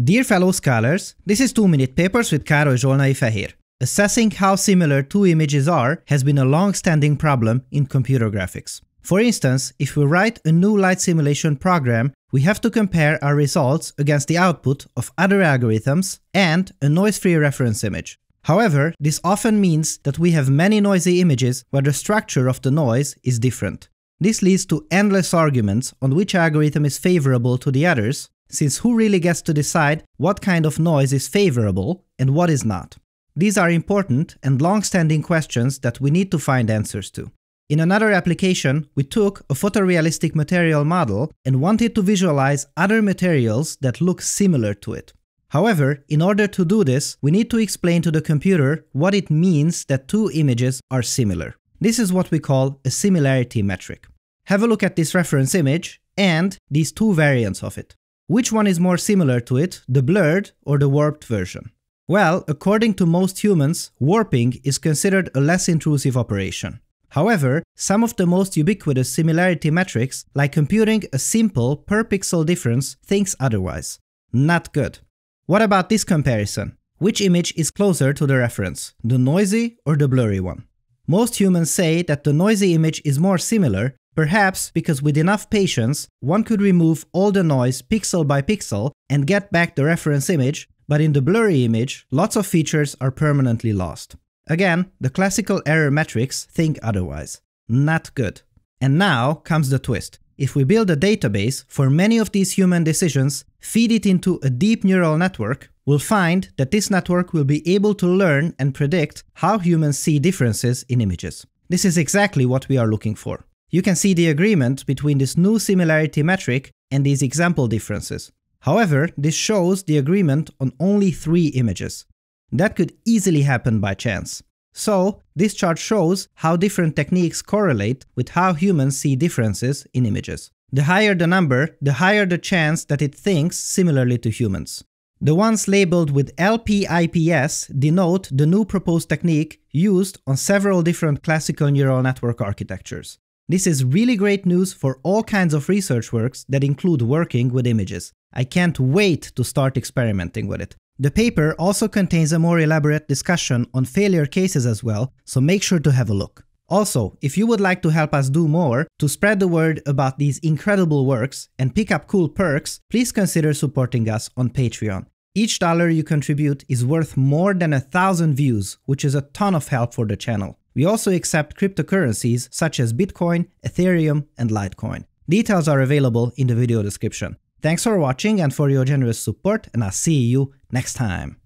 Dear fellow scholars, this is 2 Minute Papers with Károly Zsolnai Fehér. Assessing how similar two images are has been a long-standing problem in computer graphics. For instance, if we write a new light simulation program, we have to compare our results against the output of other algorithms and a noise-free reference image. However, this often means that we have many noisy images where the structure of the noise is different. This leads to endless arguments on which algorithm is favorable to the others, since who really gets to decide what kind of noise is favorable and what is not? These are important and long-standing questions that we need to find answers to. In another application, we took a photorealistic material model and wanted to visualize other materials that look similar to it. However, in order to do this, we need to explain to the computer what it means that two images are similar. This is what we call a similarity metric. Have a look at this reference image and these two variants of it. Which one is more similar to it, the blurred or the warped version? Well, according to most humans, warping is considered a less intrusive operation. However, some of the most ubiquitous similarity metrics, like computing a simple per pixel difference, thinks otherwise. Not good. What about this comparison? Which image is closer to the reference, the noisy or the blurry one? Most humans say that the noisy image is more similar, Perhaps because with enough patience, one could remove all the noise pixel by pixel and get back the reference image, but in the blurry image, lots of features are permanently lost. Again, the classical error metrics think otherwise. Not good. And now comes the twist. If we build a database for many of these human decisions, feed it into a deep neural network, we'll find that this network will be able to learn and predict how humans see differences in images. This is exactly what we are looking for. You can see the agreement between this new similarity metric and these example differences. However, this shows the agreement on only three images. That could easily happen by chance. So, this chart shows how different techniques correlate with how humans see differences in images. The higher the number, the higher the chance that it thinks similarly to humans. The ones labeled with LPIPS denote the new proposed technique used on several different classical neural network architectures. This is really great news for all kinds of research works that include working with images. I can't wait to start experimenting with it. The paper also contains a more elaborate discussion on failure cases as well, so make sure to have a look. Also, if you would like to help us do more to spread the word about these incredible works and pick up cool perks, please consider supporting us on Patreon. Each dollar you contribute is worth more than a thousand views, which is a ton of help for the channel. We also accept cryptocurrencies such as Bitcoin, Ethereum and Litecoin. Details are available in the video description. Thanks for watching and for your generous support and I'll see you next time.